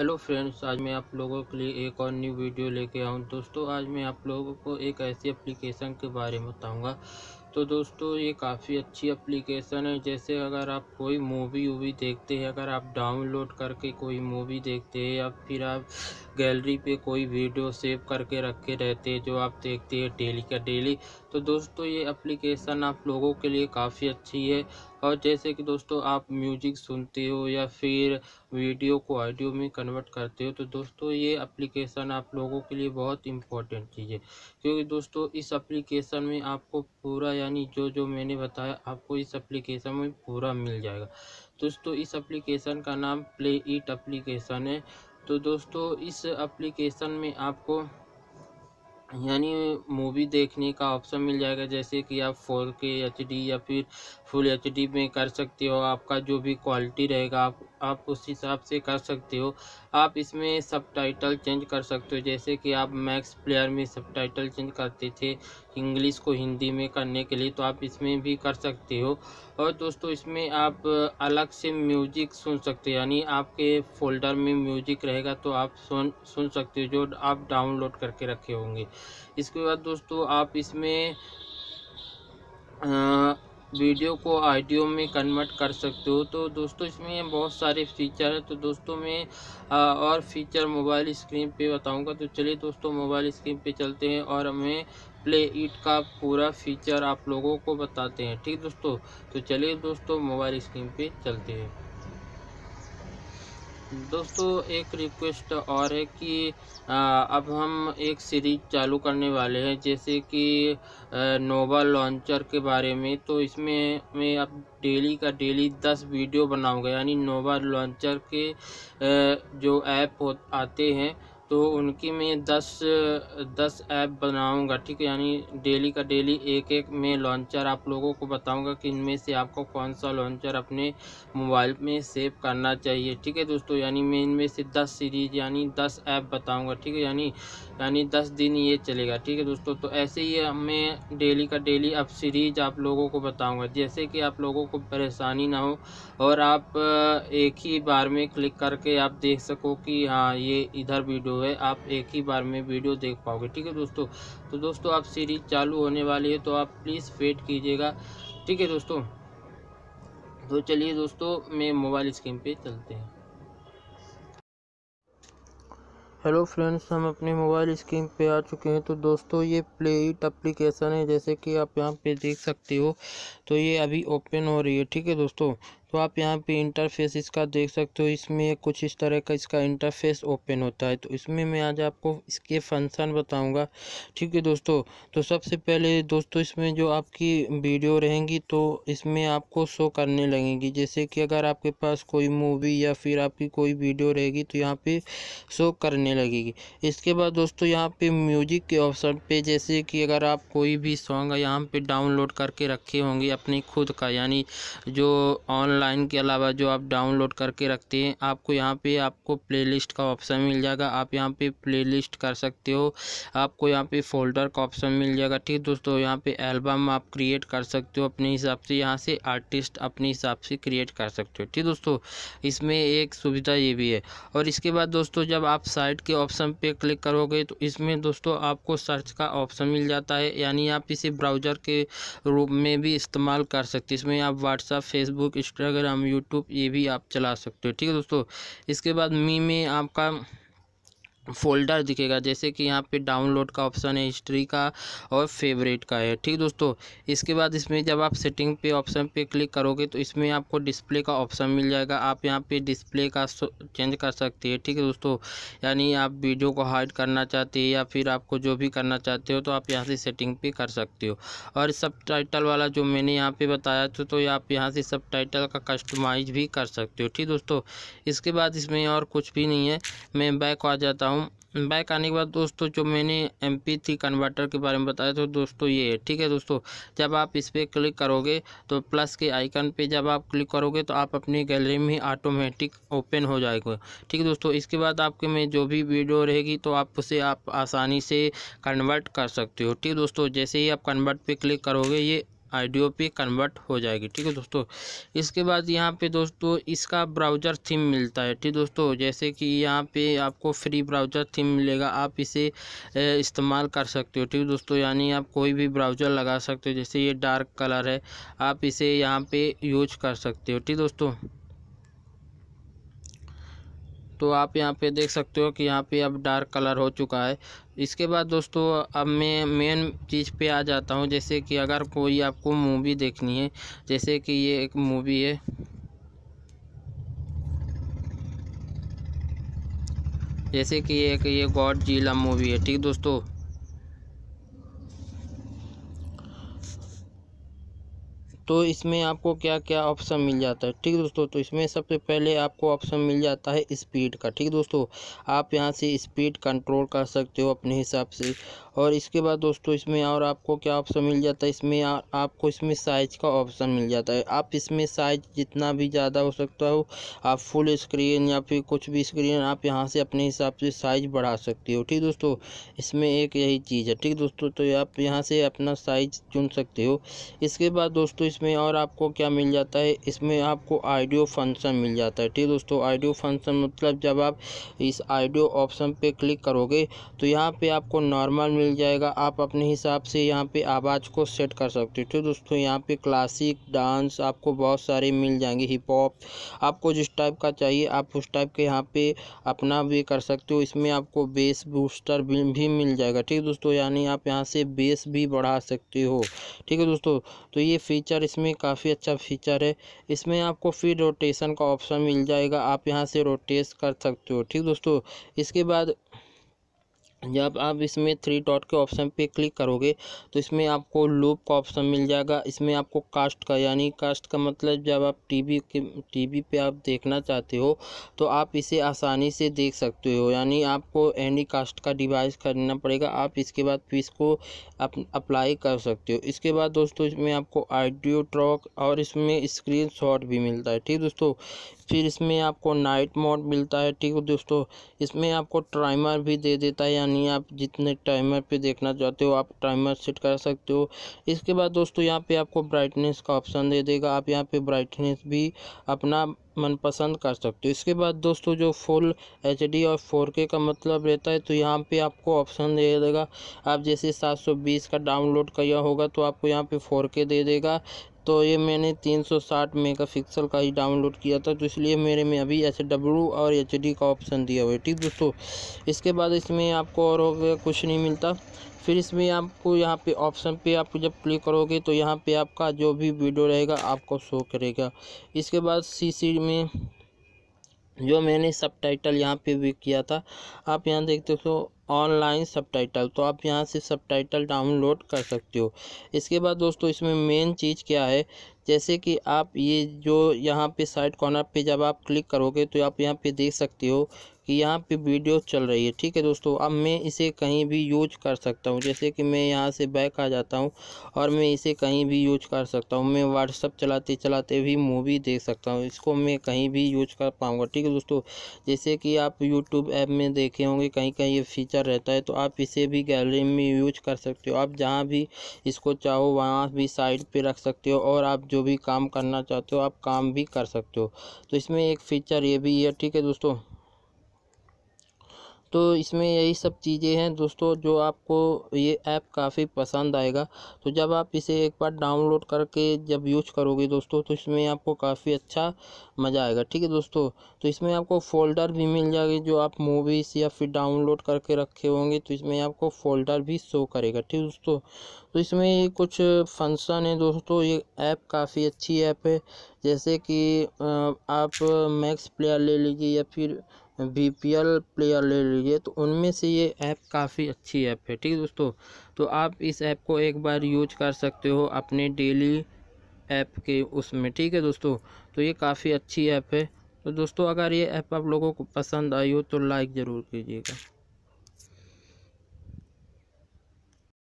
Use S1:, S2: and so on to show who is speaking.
S1: hello friends आज मैं आप लोगों के लिए एक और न्यू वीडियो लेके आऊँ दोस्तों आज मैं आप लोगों को एक ऐसी एप्लीकेशन के बारे में बताऊँगा तो दोस्तों ये काफ़ी अच्छी एप्लीकेशन है जैसे अगर आप कोई मूवी वूवी देखते हैं अगर आप डाउनलोड करके कोई मूवी देखते हैं या फिर आप गैलरी पे कोई वीडियो सेव करके रखे रहते हैं जो आप देखते हैं डेली का डेली तो दोस्तों ये एप्लीकेशन आप लोगों के लिए काफ़ी अच्छी है और जैसे कि दोस्तों आप म्यूजिक सुनते हो या फिर वीडियो को ऑडियो में कन्वर्ट करते हो तो दोस्तों ये एप्लीकेशन आप लोगों के लिए बहुत इम्पोर्टेंट चीज़ है क्योंकि दोस्तों इस एप्लीकेशन में आपको पूरा यानी जो जो मैंने बताया आपको इस एप्लीकेशन में पूरा मिल जाएगा दोस्तों इस एप्लीकेशन का नाम प्ले इट एप्लीकेशन है तो दोस्तों इस एप्लीकेशन में आपको यानी मूवी देखने का ऑप्शन मिल जाएगा जैसे कि आप फोर के एच डी या फिर फुल एच डी में कर सकते हो आपका जो भी क्वालिटी रहेगा आप आप उस हिसाब से कर सकते हो आप इसमें सब टाइटल चेंज कर सकते हो जैसे कि आप मैक्स प्लेयर में सब टाइटल चेंज करते थे इंग्लिश को हिंदी में करने के लिए तो आप इसमें भी कर सकते हो और दोस्तों इसमें आप अलग से म्यूजिक सुन सकते हो यानी आपके फोल्डर में म्यूजिक रहेगा तो आप सुन सुन सकते हो जो आप डाउनलोड करके रखे होंगे इसके बाद दोस्तों आप इसमें आ, वीडियो को ऑडियो में कन्वर्ट कर सकते हो तो दोस्तों इसमें बहुत सारे फीचर हैं तो दोस्तों मैं और फीचर मोबाइल स्क्रीन पे बताऊंगा तो चलिए दोस्तों मोबाइल स्क्रीन पे चलते हैं और हमें प्ले इट का पूरा फीचर आप लोगों को बताते हैं ठीक दोस्तों तो चलिए दोस्तों मोबाइल स्क्रीन पे चलते हैं दोस्तों एक रिक्वेस्ट और है कि अब हम एक सीरीज चालू करने वाले हैं जैसे कि नोवा लॉन्चर के बारे में तो इसमें मैं अब डेली का डेली दस वीडियो बनाऊंगा यानी नोवा लॉन्चर के जो ऐप हो आते हैं तो उनकी मैं दस दस ऐप बनाऊंगा ठीक है यानी डेली का डेली एक एक में लॉन्चर आप लोगों को बताऊंगा कि इनमें से आपको कौन सा लॉन्चर अपने मोबाइल में सेव करना चाहिए ठीक है दोस्तों यानी मैं इनमें से दस सीरीज यानी दस ऐप बताऊंगा ठीक है यानी यानी दस दिन ये चलेगा ठीक है दोस्तों तो ऐसे ही मैं डेली का डेली अब सीरीज आप लोगों को बताऊँगा जैसे कि आप लोगों को परेशानी ना हो और आप एक ही बार में क्लिक करके आप देख सको कि हाँ ये इधर वीडियो है आप एक ही बार में वीडियो देख पाओगे ठीक है दोस्तों तो दोस्तों आप सीरीज चालू होने वाली है तो आप प्लीज़ वेट कीजिएगा ठीक है दोस्तों तो चलिए दोस्तों मैं मोबाइल स्क्रीन पे चलते हैं हेलो फ्रेंड्स हम अपने मोबाइल स्क्रीन पे आ चुके हैं तो दोस्तों ये प्ले इट अप्लीकेशन है जैसे कि आप यहाँ पे देख सकते हो तो ये अभी ओपन हो रही है ठीक है दोस्तों तो आप यहाँ पे इंटरफेस इसका देख सकते हो इसमें कुछ इस तरह का इसका इंटरफेस ओपन होता है तो इसमें मैं आज आपको इसके फंक्शन बताऊंगा ठीक है दोस्तों तो सबसे पहले दोस्तों इसमें जो आपकी वीडियो रहेंगी तो इसमें आपको शो करने लगेंगी जैसे कि अगर आपके पास कोई मूवी या फिर आपकी कोई वीडियो रहेगी तो यहाँ पर शो करने लगेगी इसके बाद दोस्तों यहाँ पर म्यूजिक के ऑप्शन पर जैसे कि अगर आप कोई भी सॉन्ग यहाँ पर डाउनलोड करके रखे होंगे अपनी खुद का यानी जो ऑनलाइन लाइन के अलावा जो आप डाउनलोड करके रखते हैं आपको यहाँ पे आपको प्लेलिस्ट का ऑप्शन मिल जाएगा आप यहाँ पे प्लेलिस्ट कर सकते हो आपको यहाँ पे फ़ोल्डर का ऑप्शन मिल जाएगा ठीक दोस्तों यहाँ पे एल्बम आप क्रिएट कर सकते हो अपने हिसाब से यहाँ से आर्टिस्ट अपने हिसाब से क्रिएट कर सकते हो ठीक दोस्तों इसमें एक सुविधा ये भी है और इसके बाद दोस्तों जब आप साइट के ऑप्शन पर क्लिक करोगे तो इसमें दोस्तों आपको सर्च का ऑप्शन मिल जाता है यानी आप इसे ब्राउज़र के रूप में भी इस्तेमाल कर सकते इसमें आप WhatsApp Facebook Insta Instagram YouTube ये भी आप चला सकते हो ठीक है दोस्तों इसके बाद मी में आपका फ़ोल्डर दिखेगा जैसे कि यहाँ पे डाउनलोड का ऑप्शन है हिस्ट्री का और फेवरेट का है ठीक दोस्तों इसके बाद इसमें जब आप सेटिंग पे ऑप्शन पे क्लिक करोगे तो इसमें आपको डिस्प्ले का ऑप्शन मिल जाएगा आप यहाँ पे डिस्प्ले का चेंज कर सकते हैं ठीक है दोस्तों यानी आप वीडियो को हाइड करना चाहते हैं या फिर आपको जो भी करना चाहते हो तो आप यहाँ से सेटिंग पे कर सकते हो और सब वाला जो मैंने यहाँ पर बताया था तो आप यहाँ से सब का कस्टमाइज भी कर सकते हो ठीक दोस्तों इसके बाद इसमें और कुछ भी नहीं है मैं बैक आ जाता हूँ हूँ बैक आने के बाद दोस्तों जो मैंने एम पी थ्री कन्वर्टर के बारे में बताया तो दोस्तों ये है ठीक है दोस्तों जब आप इस पर क्लिक करोगे तो प्लस के आइकन पे जब आप क्लिक करोगे तो आप अपनी गैलरी में ऑटोमेटिक ओपन हो जाएगा ठीक है दोस्तों इसके बाद आपके में जो भी वीडियो रहेगी तो आप उसे आप आसानी से कन्वर्ट कर सकते हो ठीक है दोस्तों जैसे ही आप कन्वर्ट पर क्लिक करोगे ये आईडियो पे कन्वर्ट हो जाएगी ठीक है दोस्तों इसके बाद यहाँ पे दोस्तों इसका ब्राउज़र थीम मिलता है ठीक दोस्तों जैसे कि यहाँ पे आपको फ्री ब्राउज़र थीम मिलेगा आप इसे इस्तेमाल कर सकते हो ठीक दोस्तों यानी आप कोई भी ब्राउज़र लगा सकते हो जैसे ये डार्क कलर है आप इसे यहाँ पर यूज कर सकते हो ठीक दोस्तों तो आप यहाँ पे देख सकते हो कि यहाँ पे अब डार्क कलर हो चुका है इसके बाद दोस्तों अब मैं मेन चीज़ पे आ जाता हूँ जैसे कि अगर कोई आपको मूवी देखनी है जैसे कि ये एक मूवी है जैसे कि एक ये गॉड जीला मूवी है ठीक दोस्तों तो इसमें आपको क्या क्या ऑप्शन मिल जाता है ठीक दोस्तों तो इसमें सबसे पहले आपको ऑप्शन मिल जाता है स्पीड का ठीक दोस्तों आप यहाँ से स्पीड कंट्रोल कर सकते हो अपने हिसाब से और इसके बाद दोस्तों इसमें और आपको क्या ऑप्शन मिल जाता है इसमें आ, आपको इसमें साइज का ऑप्शन मिल जाता है आप इसमें साइज जितना भी ज़्यादा हो सकता हो आप फुल स्क्रीन या फिर कुछ भी स्क्रीन आप यहाँ से अपने हिसाब से साइज बढ़ा सकते हो ठीक दोस्तों इसमें एक यही चीज़ है ठीक दोस्तों तो आप यहाँ से अपना साइज चुन सकते हो इसके बाद दोस्तों इसमें और आपको क्या मिल जाता है इसमें आपको आइडियो फंक्शन मिल जाता है ठीक दोस्तों आइडियो फंक्शन मतलब जब आप इस आइडियो ऑप्शन पर क्लिक करोगे तो यहाँ पर आपको नॉर्मल मिल मिल जाएगा आप अपने हिसाब से यहाँ पे आवाज़ को सेट कर सकते हो तो दोस्तों यहाँ पे क्लासिक डांस आपको बहुत सारे मिल जाएंगे हिप हॉप आपको जिस टाइप का चाहिए आप उस टाइप के यहाँ पे अपना भी कर सकते हो इसमें आपको बेस बूस्टर भी, मिल जाएगा ठीक है दोस्तों यानी आप यहाँ से बेस भी बढ़ा सकते हो ठीक है दोस्तों तो ये फीचर इसमें काफ़ी अच्छा फीचर है इसमें आपको फिर रोटेशन का ऑप्शन मिल जाएगा आप यहाँ से रोटेस कर सकते हो ठीक दोस्तों इसके बाद जब आप इसमें थ्री डॉट के ऑप्शन पे क्लिक करोगे तो इसमें आपको लूप का ऑप्शन मिल जाएगा इसमें आपको कास्ट का यानी कास्ट का मतलब जब आप टीवी के टीवी पे आप देखना चाहते हो तो आप इसे आसानी से देख सकते हो यानी आपको एनी कास्ट का डिवाइस खरीदना पड़ेगा आप इसके बाद फिर इसको अप, अप्लाई कर सकते हो इसके बाद दोस्तों इसमें आपको आइडियो ट्रॉक और इसमें स्क्रीन शॉट भी मिलता है ठीक दोस्तों फिर इसमें आपको नाइट मोड मिलता है ठीक दोस्तों इसमें आपको ट्राइमर भी दे देता है नहीं आप जितने टाइमर पे देखना चाहते हो आप टाइमर सेट कर सकते हो इसके बाद दोस्तों यहाँ पे आपको ब्राइटनेस का ऑप्शन दे देगा आप यहाँ पे ब्राइटनेस भी अपना मनपसंद कर सकते हो इसके बाद दोस्तों जो फुल एच और फोर का मतलब रहता है तो यहाँ पे आपको ऑप्शन दे देगा आप जैसे 720 का डाउनलोड किया होगा तो आपको यहाँ पे फोर दे देगा तो ये मैंने 360 मेगापिक्सल का ही डाउनलोड किया था तो इसलिए मेरे में अभी एच डब्ल्यू और एच डी का ऑप्शन दिया हुआ है ठीक दोस्तों इसके बाद इसमें आपको और हो गया कुछ नहीं मिलता फिर इसमें आपको यहाँ पे ऑप्शन पे आप जब क्लिक करोगे तो यहाँ पे आपका जो भी वीडियो रहेगा आपको शो करेगा इसके बाद सीसी में जो मैंने सब टाइटल यहाँ पर भी किया था आप यहाँ देखते हो ऑनलाइन सबटाइटल तो आप यहाँ से सबटाइटल डाउनलोड कर सकते हो इसके बाद दोस्तों इसमें मेन चीज़ क्या है जैसे कि आप ये जो यहाँ पे साइड कॉर्नर पे जब आप क्लिक करोगे तो आप यहाँ पे देख सकते हो कि यहाँ पे वीडियो चल रही है ठीक है दोस्तों अब मैं इसे कहीं भी यूज कर सकता हूँ जैसे कि मैं यहाँ से बैक आ जाता हूँ और मैं इसे कहीं भी यूज कर सकता हूँ मैं व्हाट्सअप चलाते चलाते भी मूवी देख सकता हूँ इसको मैं कहीं भी यूज कर पाऊँगा ठीक है दोस्तों जैसे कि आप यूट्यूब ऐप में देखे होंगे कहीं कहीं ये फीचर रहता है तो आप इसे भी गैलरी में यूज कर सकते हो आप जहाँ भी इसको चाहो वहाँ भी साइड पर रख सकते हो और आप जो भी काम करना चाहते हो आप काम भी कर सकते हो तो इसमें एक फ़ीचर ये भी है ठीक है दोस्तों तो इसमें यही सब चीज़ें हैं दोस्तों जो आपको ये ऐप काफ़ी पसंद आएगा तो जब आप इसे एक बार डाउनलोड करके जब यूज करोगे दोस्तों तो इसमें आपको काफ़ी अच्छा मज़ा आएगा ठीक है दोस्तों तो इसमें आपको फ़ोल्डर भी मिल जाएगी जो आप मूवीज़ या फिर डाउनलोड करके रखे होंगे तो इसमें आपको फ़ोल्डर भी शो करेगा ठीक है दोस्तों तो इसमें कुछ फंक्शन है दोस्तों ये ऐप काफ़ी अच्छी ऐप है जैसे कि आप मैक्स प्लेयर ले लीजिए या फिर बी पी एल प्लेयर ले लीजिए तो उनमें से ये ऐप काफ़ी अच्छी ऐप है ठीक है दोस्तों तो आप इस ऐप को एक बार यूज कर सकते हो अपने डेली ऐप के उसमें ठीक है दोस्तों तो ये काफ़ी अच्छी ऐप है तो दोस्तों अगर ये ऐप आप लोगों को पसंद आई हो तो लाइक ज़रूर कीजिएगा